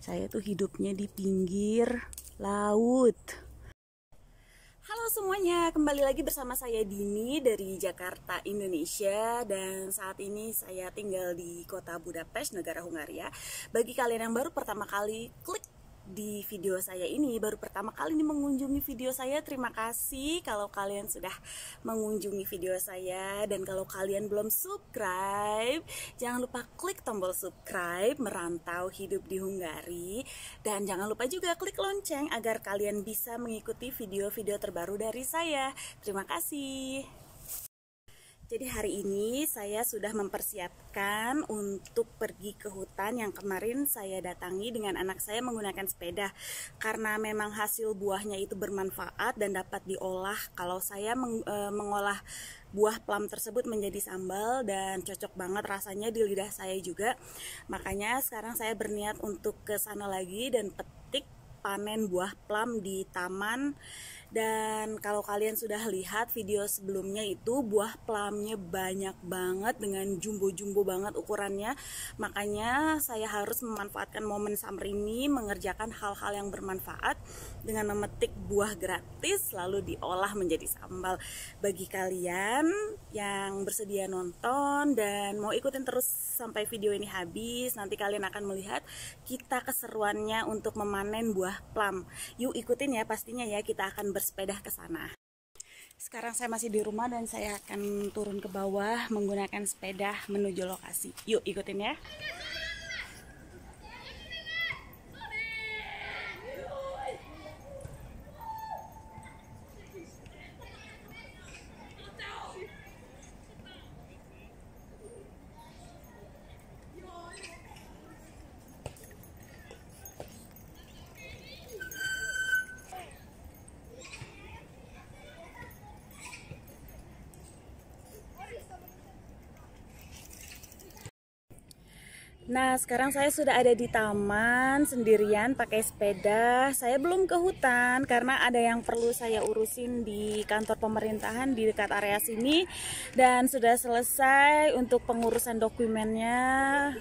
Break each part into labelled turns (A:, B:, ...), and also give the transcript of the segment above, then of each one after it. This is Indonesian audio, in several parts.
A: Saya tuh hidupnya di pinggir laut. Halo semuanya, kembali lagi bersama saya Dini dari Jakarta, Indonesia Dan saat ini saya tinggal di kota Budapest, negara Hungaria Bagi kalian yang baru pertama kali klik di video saya ini baru pertama kali ini mengunjungi video saya terima kasih kalau kalian sudah mengunjungi video saya dan kalau kalian belum subscribe jangan lupa klik tombol subscribe merantau hidup di Hungari dan jangan lupa juga klik lonceng agar kalian bisa mengikuti video-video terbaru dari saya terima kasih jadi hari ini saya sudah mempersiapkan untuk pergi ke hutan yang kemarin saya datangi dengan anak saya menggunakan sepeda karena memang hasil buahnya itu bermanfaat dan dapat diolah kalau saya meng, e, mengolah buah plum tersebut menjadi sambal dan cocok banget rasanya di lidah saya juga. Makanya sekarang saya berniat untuk ke sana lagi dan petik panen buah plum di taman dan kalau kalian sudah lihat video sebelumnya itu buah plumnya banyak banget dengan jumbo-jumbo banget ukurannya. Makanya saya harus memanfaatkan momen summer ini mengerjakan hal-hal yang bermanfaat dengan memetik buah gratis lalu diolah menjadi sambal. Bagi kalian yang bersedia nonton dan mau ikutin terus sampai video ini habis, nanti kalian akan melihat kita keseruannya untuk memanen buah plum. Yuk ikutin ya pastinya ya kita akan ber bersepeda ke sana. Sekarang saya masih di rumah dan saya akan turun ke bawah menggunakan sepeda menuju lokasi. Yuk ikutin ya. Nah, sekarang saya sudah ada di taman sendirian pakai sepeda. Saya belum ke hutan karena ada yang perlu saya urusin di kantor pemerintahan di dekat area sini dan sudah selesai untuk pengurusan dokumennya.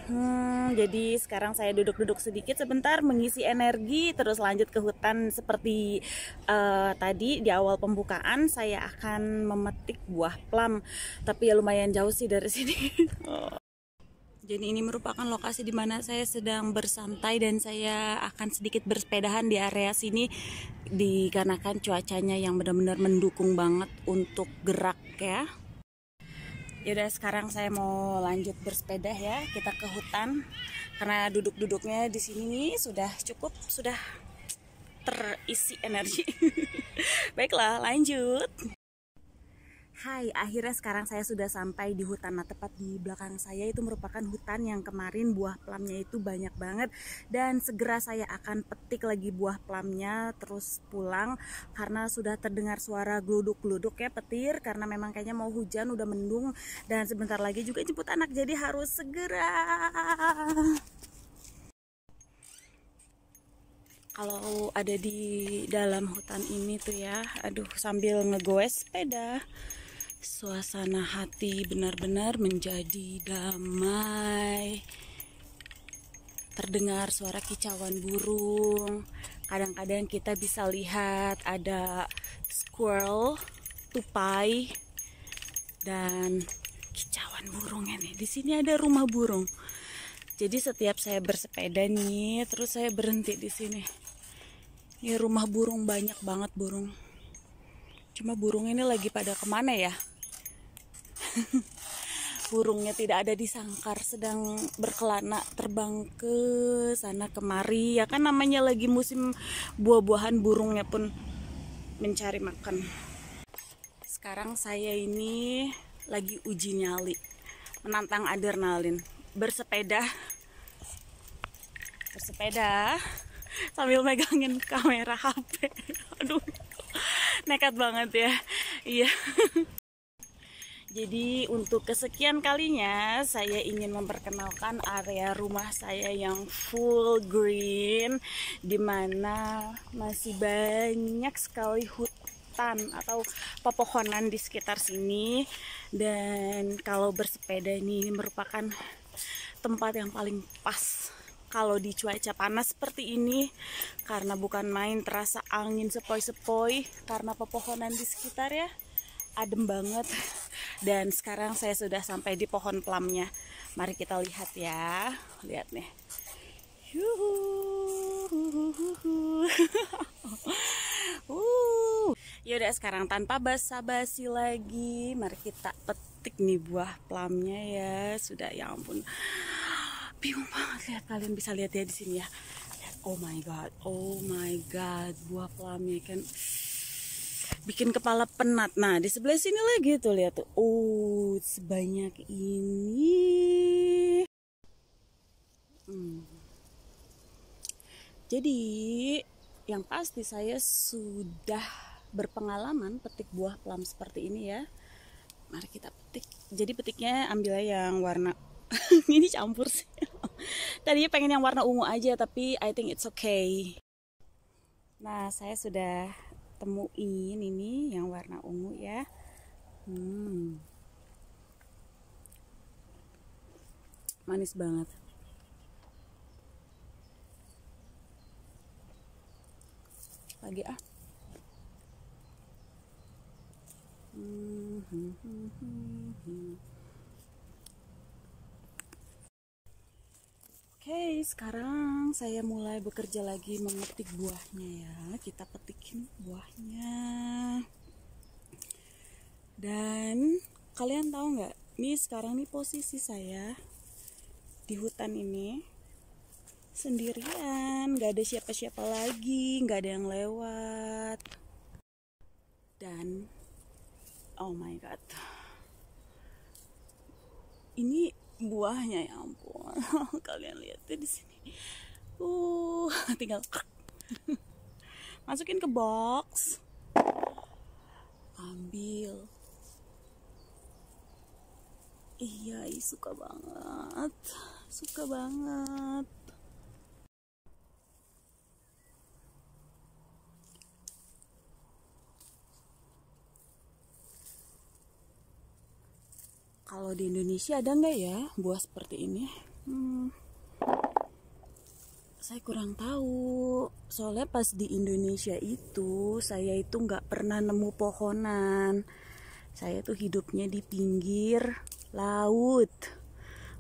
A: Hmm, jadi sekarang saya duduk-duduk sedikit sebentar mengisi energi terus lanjut ke hutan seperti uh, tadi di awal pembukaan saya akan memetik buah plum. Tapi ya lumayan jauh sih dari sini. Oh. Jadi ini merupakan lokasi di mana saya sedang bersantai dan saya akan sedikit bersepedahan di area sini dikarenakan cuacanya yang benar-benar mendukung banget untuk gerak ya. Yaudah sekarang saya mau lanjut bersepeda ya, kita ke hutan karena duduk-duduknya di sini nih sudah cukup, sudah terisi energi. Baiklah, lanjut. Hai, akhirnya sekarang saya sudah sampai di hutan. Nah, tepat di belakang saya itu merupakan hutan yang kemarin buah plumnya itu banyak banget dan segera saya akan petik lagi buah plumnya terus pulang karena sudah terdengar suara gluduk-gluduk ya petir karena memang kayaknya mau hujan udah mendung dan sebentar lagi juga jemput anak jadi harus segera. kalau ada di dalam hutan ini tuh ya aduh sambil ngegoes sepeda suasana hati benar-benar menjadi damai terdengar suara kicauan burung kadang-kadang kita bisa lihat ada squirrel tupai dan kicauan burung ini. di sini ada rumah burung jadi setiap saya bersepeda nih terus saya berhenti di sini ini rumah burung banyak banget burung cuma burung ini lagi pada kemana ya burungnya tidak ada di sangkar sedang berkelana terbang ke sana kemari ya kan namanya lagi musim buah-buahan burungnya pun mencari makan sekarang saya ini lagi uji nyali menantang adrenalin bersepeda bersepeda sambil megangin kamera HP aduh nekat banget ya iya Jadi untuk kesekian kalinya saya ingin memperkenalkan area rumah saya yang full green Dimana masih banyak sekali hutan atau pepohonan di sekitar sini Dan kalau bersepeda ini, merupakan tempat yang paling pas kalau di cuaca panas seperti ini karena bukan main terasa angin sepoi-sepoi karena pepohonan di sekitar ya adem banget dan sekarang saya sudah sampai di pohon plumnya. mari kita lihat ya lihat nih Yaudah sekarang tanpa basa-basi lagi Mari kita petik nih buah plumnya ya Sudah ya ampun Bingung banget lihat kalian bisa lihat ya di sini ya Oh my god, oh my god Buah plumnya kan bikin kepala penat. Nah, di sebelah sini lagi tuh lihat tuh. Oh, sebanyak ini. Hmm. Jadi, yang pasti saya sudah berpengalaman petik buah plum seperti ini ya. Mari kita petik. Jadi petiknya ambil yang warna ini campur sih. Tadinya pengen yang warna ungu aja tapi I think it's okay. Nah, saya sudah temuin ini yang warna ungu ya hmm. manis banget lagi ah hmm, hmm, hmm, hmm, hmm. Oke, sekarang saya mulai bekerja lagi memetik buahnya ya. Kita petikin buahnya. Dan kalian tahu nggak? Nih sekarang nih posisi saya di hutan ini sendirian, nggak ada siapa-siapa lagi, nggak ada yang lewat. Dan oh my god, ini buahnya ya ampun kalian lihat di sini uh tinggal masukin ke box ambil iya suka banget suka banget kalau di Indonesia ada nggak ya buah seperti ini hmm, saya kurang tahu soalnya pas di Indonesia itu saya itu nggak pernah nemu pohonan saya tuh hidupnya di pinggir laut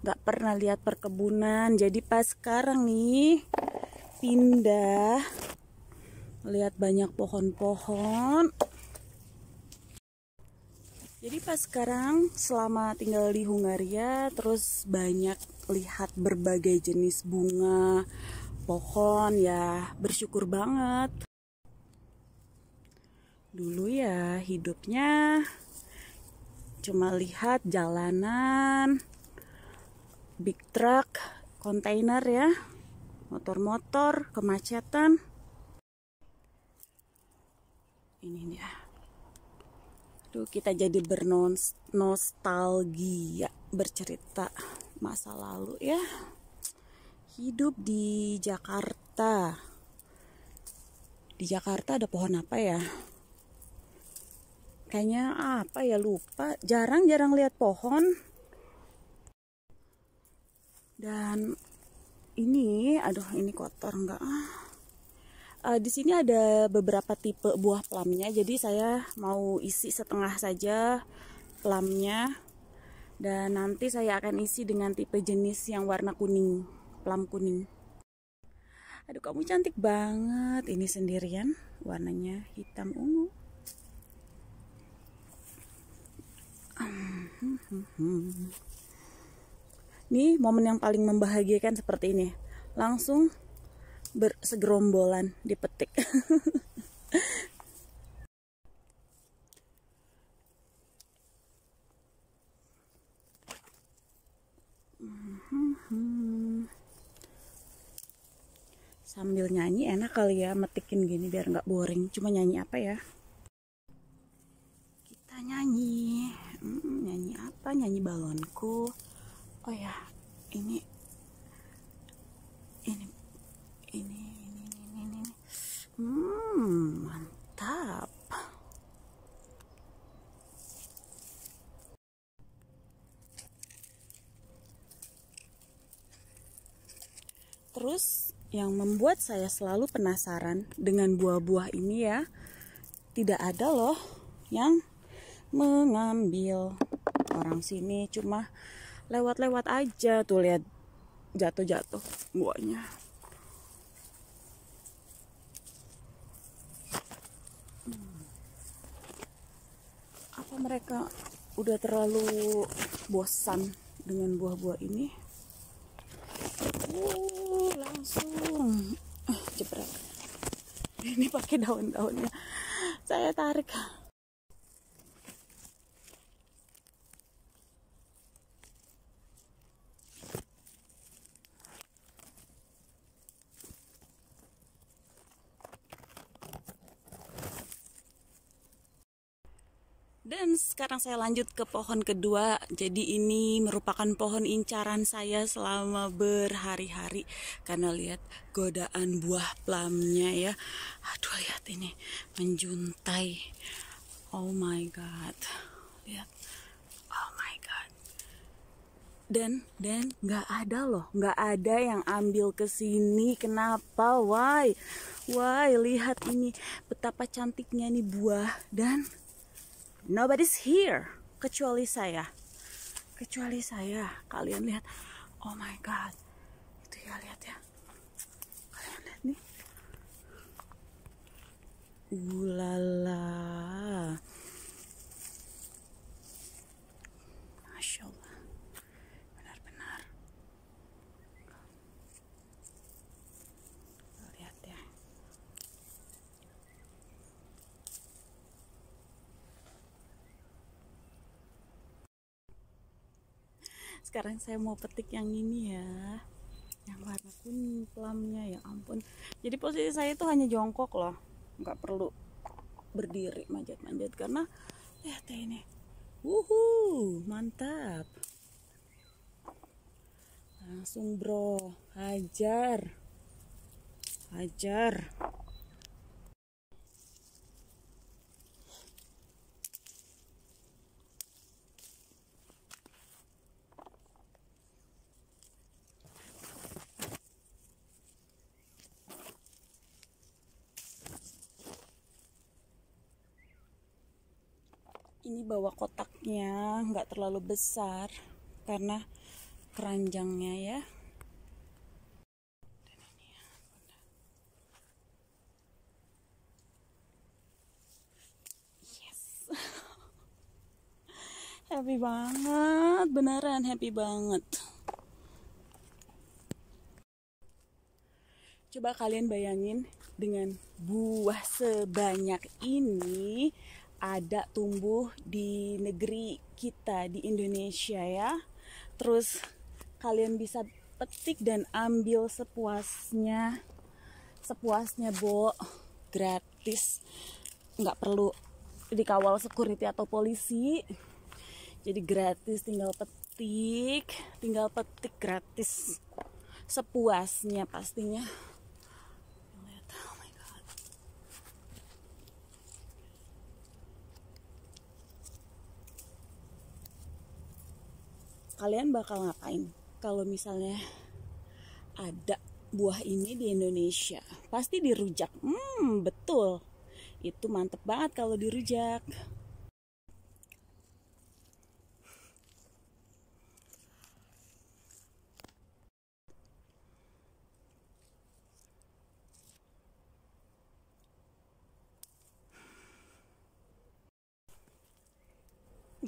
A: nggak pernah lihat perkebunan jadi pas sekarang nih pindah lihat banyak pohon-pohon jadi pas sekarang selama tinggal di Hungaria terus banyak lihat berbagai jenis bunga, pohon ya bersyukur banget. Dulu ya hidupnya cuma lihat jalanan, big truck, kontainer ya, motor-motor, kemacetan. Ini dia tuh kita jadi bernostalgia bercerita masa lalu ya. Hidup di Jakarta. Di Jakarta ada pohon apa ya? Kayaknya apa ya lupa. Jarang-jarang lihat pohon. Dan ini, aduh ini kotor enggak ah uh, di sini ada beberapa tipe buah plumnya jadi saya mau isi setengah saja plumnya dan nanti saya akan isi dengan tipe jenis yang warna kuning plum kuning aduh kamu cantik banget ini sendirian warnanya hitam ungu ini momen yang paling membahagiakan seperti ini langsung bersegerombolan dipetik. Sambil nyanyi enak kali ya metikin gini biar nggak boring. Cuma nyanyi apa ya? Kita nyanyi, hmm, nyanyi apa? Nyanyi balonku. Oh ya, ini ini ini ini ini, ini. hmm mantap terus yang membuat saya selalu penasaran dengan buah-buah ini ya tidak ada loh yang mengambil orang sini cuma lewat-lewat aja tuh lihat jatuh-jatuh buahnya apa mereka udah terlalu bosan dengan buah-buah ini uh, langsung uh, jebret ini pakai daun-daunnya saya tarik sekarang saya lanjut ke pohon kedua. Jadi ini merupakan pohon incaran saya selama berhari-hari karena lihat godaan buah plumnya ya. Aduh lihat ini menjuntai. Oh my god. Lihat. Oh my god. Dan dan nggak ada loh, nggak ada yang ambil ke sini. Kenapa? Why? Why? Lihat ini betapa cantiknya nih buah dan Nobody's here kecuali saya. Kecuali saya. Kalian lihat. Oh my god. Itu ya lihat ya. Kalian lihat nih. Ulala. Uh, sekarang saya mau petik yang ini ya yang warna kuning pelamnya ya ampun jadi posisi saya itu hanya jongkok loh nggak perlu berdiri manjat-manjat karena lihat ya ini wuhu mantap langsung bro hajar hajar bawa kotaknya nggak terlalu besar karena keranjangnya ya happy banget beneran happy banget coba kalian bayangin dengan buah sebanyak ini ada tumbuh di negeri kita di Indonesia ya. Terus kalian bisa petik dan ambil sepuasnya. Sepuasnya, Bo. Gratis. Nggak perlu dikawal security atau polisi. Jadi gratis tinggal petik, tinggal petik gratis. Sepuasnya pastinya. kalian bakal ngapain kalau misalnya ada buah ini di Indonesia? Pasti dirujak. Hmm, betul. Itu mantep banget kalau dirujak.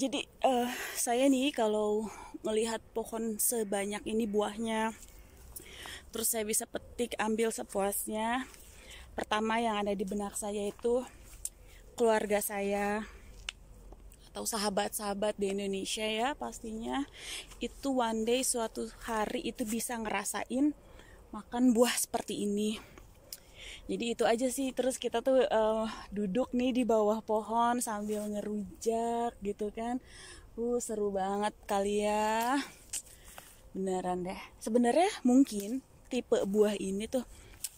A: jadi uh, saya nih kalau melihat pohon sebanyak ini buahnya terus saya bisa petik ambil sepuasnya pertama yang ada di benak saya itu keluarga saya atau sahabat-sahabat di Indonesia ya pastinya itu one day suatu hari itu bisa ngerasain makan buah seperti ini jadi itu aja sih terus kita tuh uh, duduk nih di bawah pohon sambil ngerujak gitu kan uh seru banget kali ya beneran deh sebenarnya mungkin tipe buah ini tuh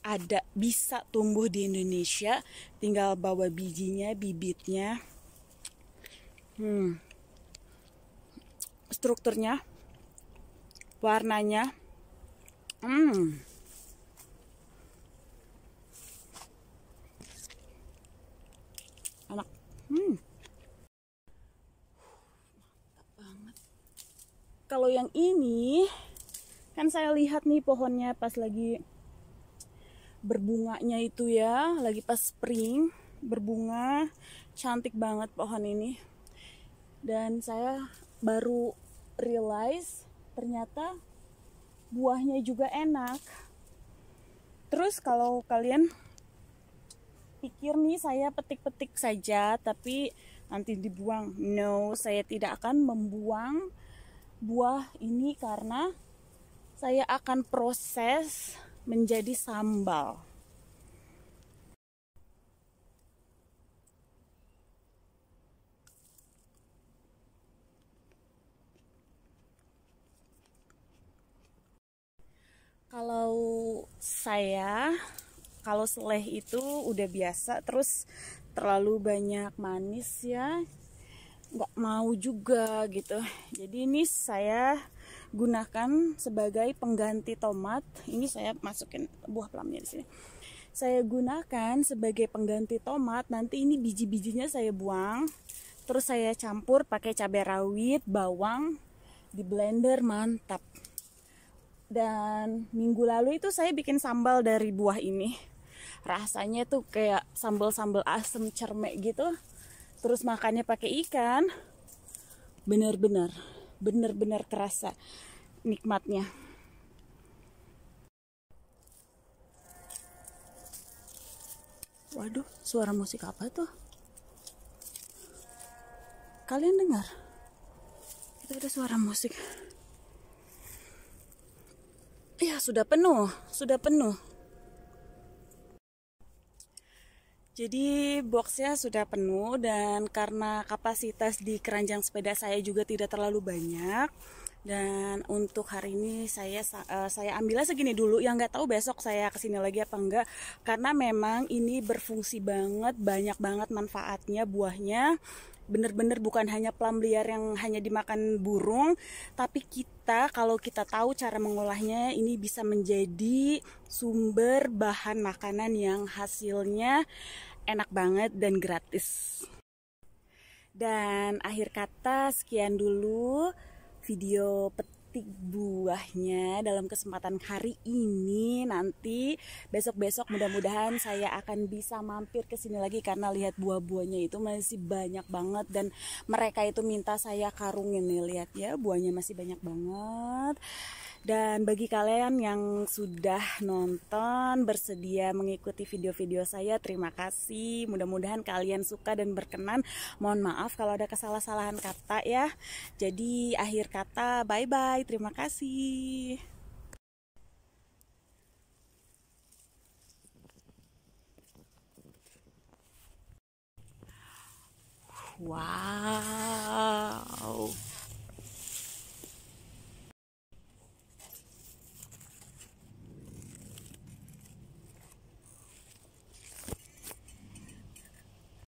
A: ada bisa tumbuh di Indonesia tinggal bawa bijinya bibitnya hmm strukturnya warnanya hmm enak hmm. mantap banget kalau yang ini kan saya lihat nih pohonnya pas lagi berbunganya itu ya lagi pas spring berbunga cantik banget pohon ini dan saya baru realize ternyata buahnya juga enak terus kalau kalian pikir nih saya petik-petik saja tapi nanti dibuang. No, saya tidak akan membuang buah ini karena saya akan proses menjadi sambal. Kalau saya kalau seleh itu udah biasa terus terlalu banyak manis ya nggak mau juga gitu jadi ini saya gunakan sebagai pengganti tomat ini saya masukin buah plumnya di sini saya gunakan sebagai pengganti tomat nanti ini biji-bijinya saya buang terus saya campur pakai cabai rawit bawang di blender mantap dan minggu lalu itu saya bikin sambal dari buah ini rasanya tuh kayak sambal-sambal asem cermek gitu terus makannya pakai ikan bener-bener bener-bener terasa nikmatnya waduh suara musik apa tuh kalian dengar itu ada suara musik Iya, sudah penuh sudah penuh Jadi boxnya sudah penuh dan karena kapasitas di keranjang sepeda saya juga tidak terlalu banyak dan untuk hari ini saya eh, saya ambilnya segini dulu yang nggak tahu besok saya kesini lagi apa enggak karena memang ini berfungsi banget banyak banget manfaatnya buahnya benar-benar bukan hanya pelam liar yang hanya dimakan burung, tapi kita kalau kita tahu cara mengolahnya ini bisa menjadi sumber bahan makanan yang hasilnya enak banget dan gratis. Dan akhir kata sekian dulu video peti petik buahnya dalam kesempatan hari ini nanti besok-besok mudah-mudahan saya akan bisa mampir ke sini lagi karena lihat buah-buahnya itu masih banyak banget dan mereka itu minta saya karungin nih lihat ya buahnya masih banyak banget dan bagi kalian yang sudah nonton, bersedia mengikuti video-video saya, terima kasih. Mudah-mudahan kalian suka dan berkenan. Mohon maaf kalau ada kesalahan-kesalahan kata ya. Jadi akhir kata, bye-bye. Terima kasih. Wow.